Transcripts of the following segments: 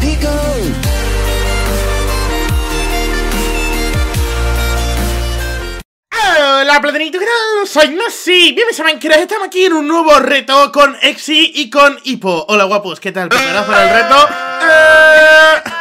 digo. Hola ¿qué tal? soy Nasi, bienvenidos a Minecraft, estamos aquí en un nuevo reto con Exi y con Hippo Hola guapos, ¿qué tal? ¿Preparados para el reto? Eh,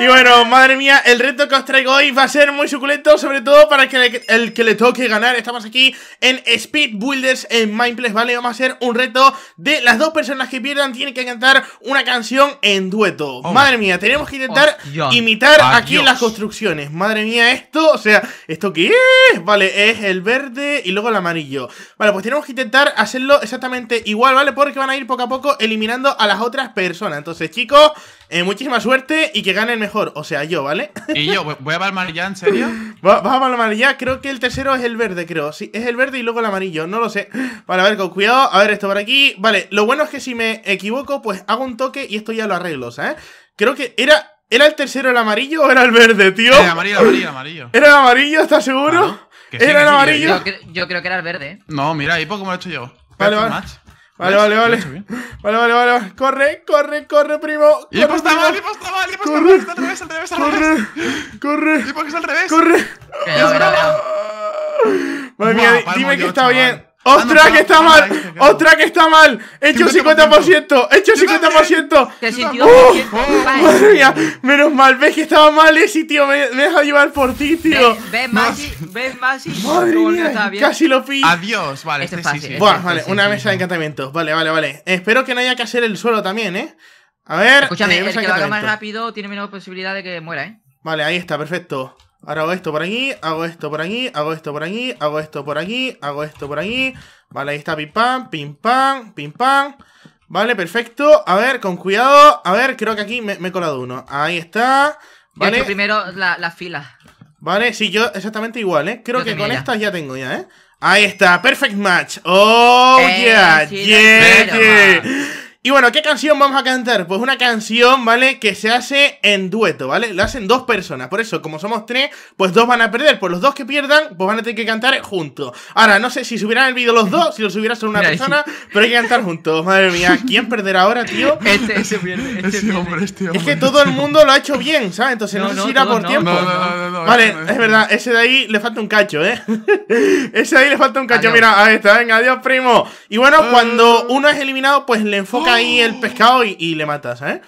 y bueno, madre mía, el reto que os traigo hoy va a ser muy suculento, sobre todo para que el que le toque ganar. Estamos aquí en Speed Builders en Mindplays, ¿vale? Vamos a hacer un reto de las dos personas que pierdan tienen que cantar una canción en dueto. madre mía, tenemos que intentar imitar aquí las construcciones. Madre mía, esto, o sea, ¿esto qué es? Vale, es el verde y luego el amarillo. Vale, pues tenemos que intentar hacerlo exactamente igual, ¿vale? Porque van a ir poco a poco eliminando a las otras personas. Entonces, chicos... Eh, muchísima suerte y que gane el mejor, o sea, yo, ¿vale? Y yo, ¿voy a palmar ya, en serio? Vamos a palmar ya? Creo que el tercero es el verde, creo. Sí, es el verde y luego el amarillo, no lo sé. Vale, a ver, con cuidado. A ver, esto por aquí. Vale, lo bueno es que si me equivoco, pues hago un toque y esto ya lo arreglo, ¿sabes? Creo que era... ¿Era el tercero el amarillo o era el verde, tío? Era eh, el amarillo, amarillo, amarillo. ¿Era el amarillo? ¿Estás seguro? Ah, ¿Era el amarillo? Yo, creo que era el verde. ¿eh? No, mira, ahí poco me lo he hecho yo. Vale, vale. Vale, vale, vale. Vale, vale, vale. Corre, corre, corre, primo. Le corre, está mal, le está mal, le está mal. Está al revés, al revés, al revés. Corre, corre. es al revés. Corre. Madre mía, dime que está bien. Ah, ¡Ostras, que está mal! ¡Ostras, que está mal! ¡He hecho 50%! ¡He hecho 50%! ¡Que sintió ¡Madre mía! Menos mal, ves que estaba mal ese, tío. Me, he deja llevar por ti, tío. Ves, Masi, ves, Masi. Madre mía, casi lo pillo. Adiós, vale. Este, Buah, vale, una mesa de encantamiento Vale, vale, vale. Espero que no haya que hacer el suelo también, ¿eh? A ver. Escúchame, eh, el que lo haga más rápido tiene menos posibilidad de que muera, ¿eh? Vale, ahí está, perfecto. Ahora hago esto por aquí, hago esto por aquí, hago esto por aquí, hago esto por aquí, hago esto por aquí. Vale, ahí está, pim pam, pim pam, pim pam. Vale, perfecto. A ver, con cuidado. A ver, creo que aquí me, he colado uno. Ahí está. Vale. primero la fila Vale, sí, yo exactamente igual, ¿eh? Creo que con estas ya tengo ya, ¿eh? Ahí está, perfect match. Oh, eh, yeah, yeah, yeah. Y bueno, ¿qué canción vamos a cantar? Pues una canción, ¿vale? Que se hace en dueto, ¿vale? Lo hacen dos personas, por eso, como somos tres, pues dos van a perder. Pues los dos que pierdan, pues van a tener que cantar juntos. Ahora, no sé si subieran el vídeo los dos, si lo subiera solo una persona, pero hay que cantar juntos. Madre mía, ¿quién perderá ahora, tío? Este, este, este hombre, este hombre. Es que todo el mundo lo ha hecho bien, ¿sabes? Entonces no, no irá por tiempo. vale, es verdad, ese de ahí le falta un cacho, ¿eh? ese de ahí le falta un cacho. Ah, Mira, ahí está, venga, adiós, primo. Y bueno, ah. cuando uno es eliminado, pues le enfoca ahí el pescado y, le matas, ¿eh?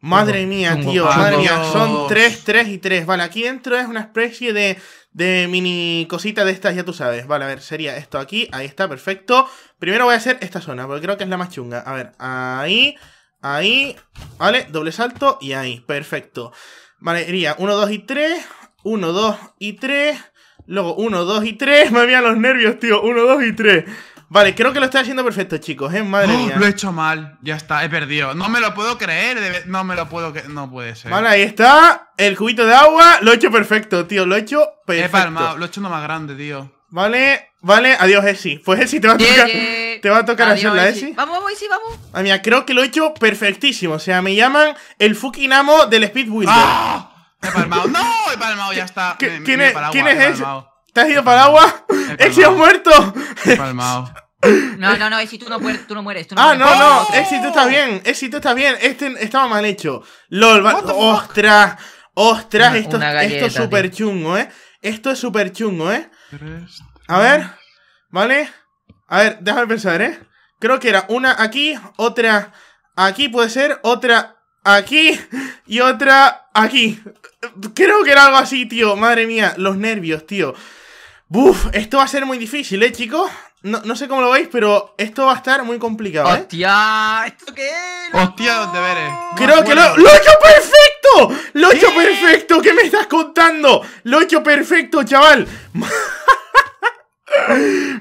Madre mía, tío, ah, madre mía. Son 3, 3 y 3. Vale, aquí dentro es una especie de, de mini cosita de estas, ya tú sabes. Vale, a ver, sería esto aquí. Ahí está, perfecto. Primero voy a hacer esta zona, porque creo que es la más chunga. A ver, ahí, ahí, vale, doble salto y ahí, perfecto. Vale, iría 1, 2 y 3. 1, 2 y 3. Luego 1, 2 y 3. Me habían los nervios, tío. 1, 2 y 3. Vale, creo que lo estoy haciendo perfecto, chicos, ¿eh? Madre oh, mía. Lo he hecho mal, ya está, he perdido. No me lo puedo creer, no me lo puedo creer, no puede ser. Vale, ahí está, el cubito de agua, lo he hecho perfecto, tío, lo he hecho perfecto. He palmado, lo he hecho uno más grande, tío. Vale, vale, adiós, Esi. Pues Esi, te va a tocar, Te va a tocar hacerla, Vamos, Esi, vamos. A mira, creo que lo he hecho perfectísimo. O sea, me llaman el fucking amo del Speed ¡Ah! He palmado, no, he palmado, ya está. ¿Quién, es, ¿quién es ¿Te has ido para el agua? ¡Exi ha muerto! No, no, no, Exi, tú no, tú no mueres. ah, no, no, oh. Exi, tú estás bien. Exi, tú estás bien. Este estaba mal hecho. LOL, ostras, ostras, esto, esto es súper chungo, ¿eh? Esto es súper chungo, ¿eh? A ver, ¿vale? A ver, déjame pensar, ¿eh? Creo que era una aquí, otra aquí puede ser, otra aquí y otra aquí. Creo que era algo así, tío. Madre mía, los nervios, tío. Buf, esto va a ser muy difícil, ¿eh, chicos? No, sé cómo lo veis, pero esto va a estar muy complicado, ¿eh? ¡Hostia! ¿Esto qué es? ¡Hostia, dónde deberes! Creo que lo, lo he hecho perfecto. Lo he hecho perfecto. ¿Qué me estás contando? Lo he hecho perfecto, chaval.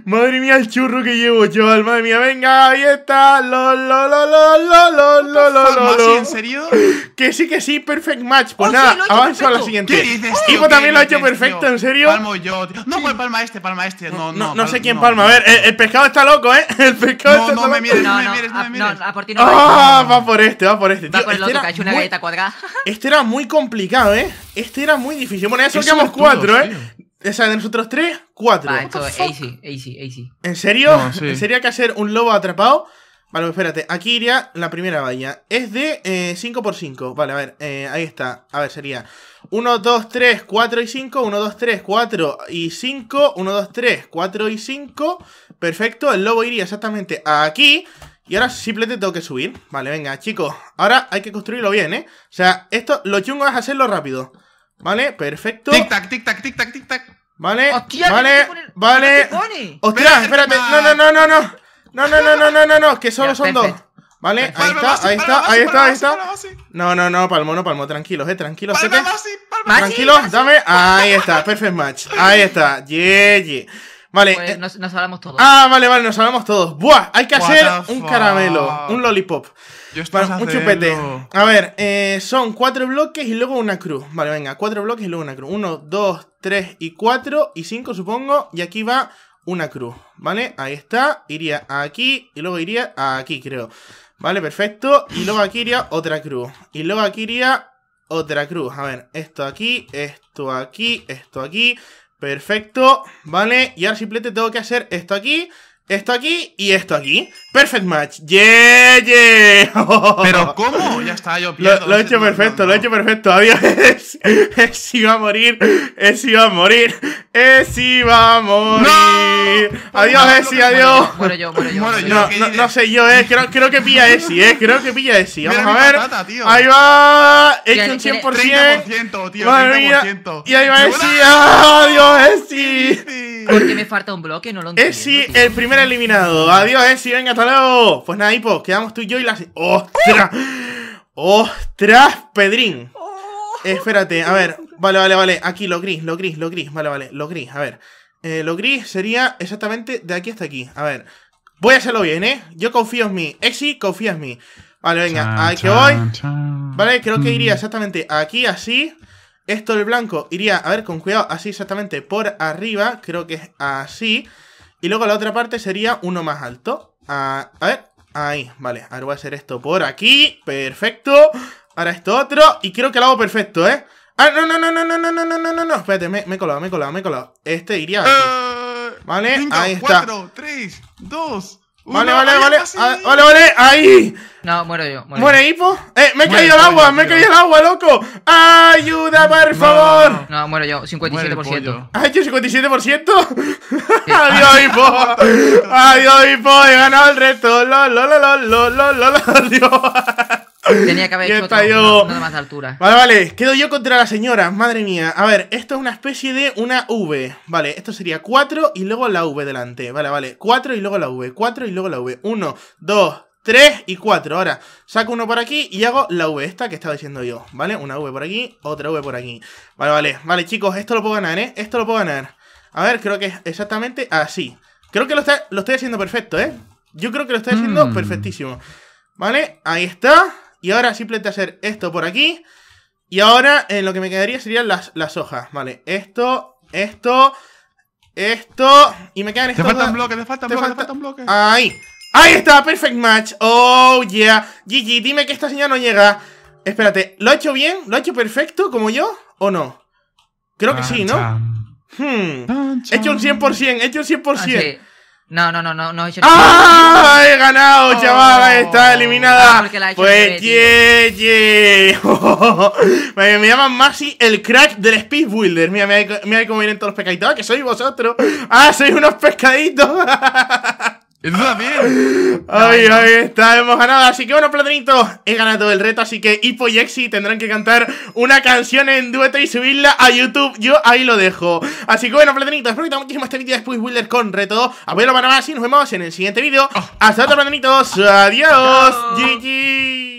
Madre mía, el churro que llevo, yo Madre mía, venga, ahí está. Lo, lo, lo, ¿En serio? Que sí, que sí, perfect match. Pues oh, nada, sí, avanzo a la siguiente. ¿Qué dices, tío? también lo ha hecho perfecto, ¿en serio? Palmo yo, tío. No, pues palma este, palma este. No, no. No, sé quién palma. a ver, el, pescado está loco, ¿eh? El pescado no, está no, Me mires, no, me mires, no, me mires, no, a por ti no. Ah, va por este, va por este. Va por el este otro, que ha hecho una galleta cuadrada. Este era muy complicado, ¿eh? Este era muy difícil. Bueno, ya sacamos cuatro, ¿eh? Esa de nosotros tres, cuatro. Ah, esto es easy, ¿En serio? sería que hacer un lobo atrapado? Vale, pues espérate, aquí iría la primera valla. Es de 5x5. Eh, vale, a ver, eh, ahí está. A ver, sería 1, 2, 3, 4 y 5. 1, 2, 3, 4 y 5. 1, 2, 3, 4 y 5. Perfecto, el lobo iría exactamente aquí. Y ahora simplemente tengo que subir. Vale, venga, chicos. Ahora hay que construirlo bien, ¿eh? O sea, esto, lo chungo es hacerlo rápido. Vale, perfecto. Tic tac, tic tac, tic tac, tic tac. Vale, vale, vale. Hostia, espérate. No, no, no, no, no. No, no, no, no, no, no, no, que solo son dos. Vale, ahí está, ahí está, ahí está, ahí está. no, no, no, palmo, no, palmo, tranquilos, eh, tranquilos, palma, Tranquilos, dame. Ahí está, perfect match. Ahí está, yeah, yeah. Vale. Pues eh. nos, nos todos. Ah, vale, vale, nos hablamos todos. Buah, hay que hacer un caramelo, un lollipop. Yo bueno, un chupete. A ver, eh, son cuatro bloques y luego una cruz. Vale, venga, cuatro bloques y luego una cruz. Uno, dos, tres y cuatro y cinco, supongo. Y aquí va una cruz, ¿vale? Ahí está. Iría aquí y luego iría aquí, creo. Vale, perfecto. Y luego aquí iría otra cruz. Y luego aquí iría otra cruz. A ver, esto aquí, esto aquí, esto aquí. Perfecto, ¿vale? Y ahora simplemente tengo que hacer esto aquí esto aquí y esto aquí. Perfect match. Yeah, yeah. Pero ¿cómo? Ya está, yo pierdo. Lo, he este hecho perfecto, lo he hecho perfecto. Adiós. Es iba a morir. Es iba a morir. Es iba a morir. Adiós, es, Esi, adiós. Muero yo, muero yo. No, sé yo, eh. Creo, creo que pilla Esi, eh. Creo que pilla Esi. Vamos a ver. ahí va. He hecho un 100%. 30%, tío. 30%. Y ahí va Esi. Adiós, Esi. Porque me falta un bloque, no lo entiendo. Esi, el primer eliminado. Adiós, Esi, venga, hasta luego. Pues nada, Hipo, quedamos tú y yo y las. ¡Ostras! ¡Ostras, Pedrín! Oh. Espérate, a ver. Vale, vale, vale. Aquí, lo gris, lo gris, lo gris. Vale, vale, lo gris, a ver. Eh, lo gris sería exactamente de aquí hasta aquí. A ver. Voy a hacerlo bien, ¿eh? Yo confío en mí. Exi, confía en mí. Vale, venga, aquí voy. Vale, creo que iría mm. exactamente aquí, así. Esto del blanco iría, a ver, con cuidado, así exactamente por arriba, creo que es así. Y luego la otra parte sería uno más alto. a ver, ahí, vale. Ahora voy a hacer esto por aquí, perfecto. Ahora esto otro, y creo que lo hago perfecto, ¿eh? Ah, no, no, no, no, no, no, no, no, no, no, no. Espérate, me, he colado, me he colado, me he colado. Este iría aquí. Vale, Cinco, ahí está. 4, 3, 2, Vale, vale, vale, vale, vale, vale, ahí. No, muero yo. Muero ¿Muere Hipo? ¡Eh! ¡Me he caído al agua! ¡Me he caído al agua, loco! ¡Ayuda, por favor! No, muero yo, 57%. ¿Has hecho 57%? ¡Adiós, Hipo! ¡Adiós, Hipo! ¡He ganado el reto! ¡Lol, lo, lo, lo, lo, lo, lo adiós Tenía que haber hecho más altura. Vale, vale, quedo yo contra la señora, madre mía. A ver, esto es una especie de una V. Vale, esto sería 4 y luego la V delante. Vale, vale, 4 y luego la V, 4 y luego la V. 1, 2, 3 y 4. Ahora, saco uno por aquí y hago la V esta que estaba diciendo yo, ¿vale? Una V por aquí, otra V por aquí. Vale, vale, vale, chicos, esto lo puedo ganar, ¿eh? Esto lo puedo ganar. A ver, creo que es exactamente así. Creo que lo, estoy haciendo perfecto, ¿eh? Yo creo que lo estoy haciendo hmm. perfectísimo. Vale, ahí está. Y ahora simplemente hacer esto por aquí. Y ahora en lo que me quedaría serían las, las hojas. Vale, esto, esto, esto. Y me quedan estos. Te faltan bloques, te faltan bloques, Ahí. Ahí está, perfect match. Oh, yeah. Gigi, dime que esta señal no llega. Espérate, ¿lo ha hecho bien? ¿Lo ha hecho perfecto como yo? ¿O no? Creo que sí, ¿no? Hmm. He hecho un 100%, he hecho un 100%. No, no, no, no, no. he ¡Ah! ¡Ay, ¡He ganado, oh. chaval! Está eliminada. pues ye, ye. me, me, llaman Maxi el crack del Speed Builder. Mira, mira, mira cómo vienen todos los pescaditos. Ah, que sois vosotros. Ah, sois unos pescaditos. Eso bien Ay, ay, está, hemos ganado. Así que bueno, platonitos, he ganado el reto. Así que Hippo y Exi tendrán que cantar una canción en dueto y subirla a YouTube. Yo ahí lo dejo. Así que bueno, Platrinito, espero que te muchísimo este vídeo después Wilder con reto. Abuelo para más y nos vemos en el siguiente vídeo. Ah. Hasta luego Platinitos. Adiós. GG.